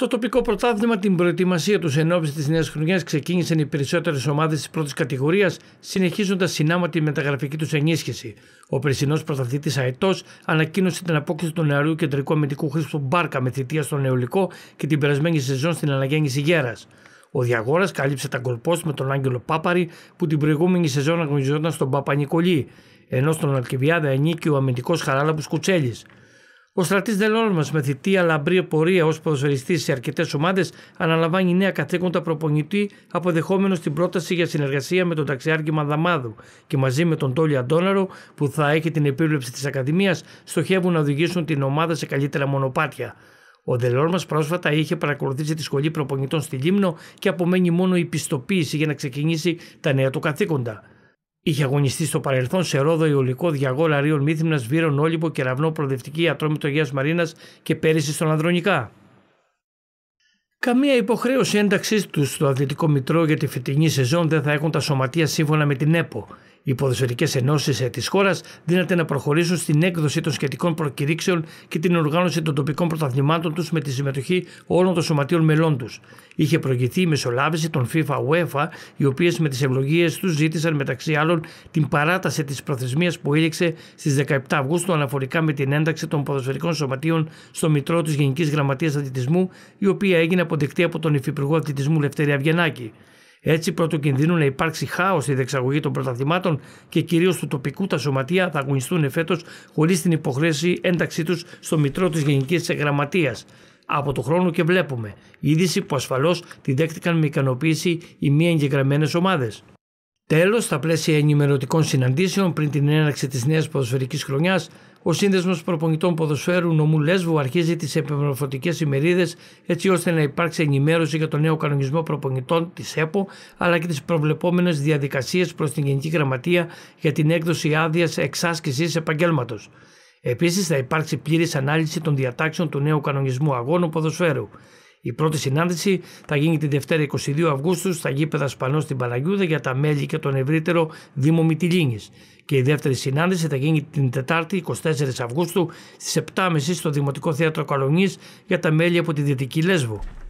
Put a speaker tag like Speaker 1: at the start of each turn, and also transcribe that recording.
Speaker 1: Στο τοπικό πρωτάθλημα, την προετοιμασία τους εν ώψη της νέας χρονιάς ξεκίνησαν οι περισσότερες ομάδες της πρώτης κατηγορίας, συνεχίζοντας συνάμα τη μεταγραφική τους ενίσχυση. Ο περσινός πρωταθλητής Αετό ανακοίνωσε την απόκτηση του νεαρού κεντρικού αμυντικού Χρήστου Μπάρκα με θητεία στον Νεολικό και την περασμένη σεζόν στην Αναγέννηση Γέρας. Ο Διαγόρας κάλυψε τα γκολπόστ με τον Άγγελο Πάπαρη που την προηγούμενη σεζόν αγωνιζόταν στον Παπα Νικολή, ενώ στον Αλκιβιάδα ενίκη ο αμυντικός Χαράλαμπου Κουτσέλης. Ο στρατής μα με θητεία λαμπρή πορεία ως ποδοσφαιριστής σε αρκετές ομάδες αναλαμβάνει νέα καθήκοντα προπονητή, αποδεχόμενος την πρόταση για συνεργασία με τον ταξιάρχη Μαδαμάδου και μαζί με τον Τόλι Αντόναρο, που θα έχει την επίβλεψη της Ακαδημίας, στοχεύουν να οδηγήσουν την ομάδα σε καλύτερα μονοπάτια. Ο μα πρόσφατα είχε παρακολουθήσει τη σχολή προπονητών στη Λίμνο και απομένει μόνο η πιστοποίηση για να ξεκινήσει τα νέα του καθήκοντα. Είχε αγωνιστεί στο παρελθόν σε Ρόδο, Ιωλικό, Διαγόλα, Λαρίων, Μύθυμνα, Βύρον, Όλυμπο, Κεραυνό, Προδευτική, Ατρόμητο Αγία Μαρίνας και πέρυσι στον Ανδρονικά. Καμία υποχρέωση ένταξής τους στο Αθλητικό Μητρό για τη φετινή σεζόν δεν θα έχουν τα σωματεία σύμφωνα με την ΕΠΟ. Οι ποδοσφαιρικές ενώσεις ε, της χώρας δύναται να προχωρήσουν στην έκδοση των σχετικών προκηρύξεων και την οργάνωση των τοπικών πρωταθλημάτων τους με τη συμμετοχή όλων των σωματείων μελών τους. Είχε προηγηθεί η μεσολάβηση των FIFA UEFA, οι οποίες με τις ευλογίες τους ζήτησαν μεταξύ άλλων την παράταση της προθεσμίας που έληξε στις 17 Αυγούστου αναφορικά με την ένταξη των ποδοσφαιρικών σωματείων στο Μητρό της Γενικής Γραμματείας Αθλητισμού, η οποία έγινε αποδεκτή από τον Υφυπουργό Αθλητισμού Λευτέρη Αβγενάκη. Έτσι, πρώτο κινδύνου να υπάρξει χάος στη δεξαγωγή των πρωταθλημάτων και κυρίως του τοπικού, τα σωματεία θα αγωνιστούν εφέτος χωρίς την υποχρέωση ένταξή τους στο μητρό της Γενικής Εγγραμματείας. Από το χρόνο και βλέπουμε. Είδηση που ασφαλώς την δέχτηκαν με ικανοποίηση οι μη εγγεγραμμένες ομάδες. Τέλος, στα πλαίσια ενημερωτικών συναντήσεων πριν την έναρξη της νέας ποδοσφαιρικής χρονιάς, ο Σύνδεσμος Προπονητών Ποδοσφαίρου Νομού Λέσβου αρχίζει τις επιμορφωτικές ημερίδες έτσι ώστε να υπάρξει ενημέρωση για τον νέο κανονισμό προπονητών της ΕΠΟ αλλά και τις προβλεπόμενες διαδικασίες προς την Γενική Γραμματεία για την έκδοση άδειας εξάσκησης επαγγέλματος. Επίσης, θα υπάρξει πλήρης ανάλυση των διατάξεων του νέου κανονισμού αγώνου ποδοσφαίρου. Η πρώτη συνάντηση θα γίνει την Δευτέρα 22 Αυγούστου στα γήπεδα Σπανός στην Παναγιούδα για τα μέλη και τον ευρύτερο Δήμο Μητυλίνης. Και η δεύτερη συνάντηση θα γίνει την Τετάρτη 24 Αυγούστου στις 7.30 στο Δημοτικό Θέατρο Καλονής για τα μέλη από τη Δυτική Λέσβο.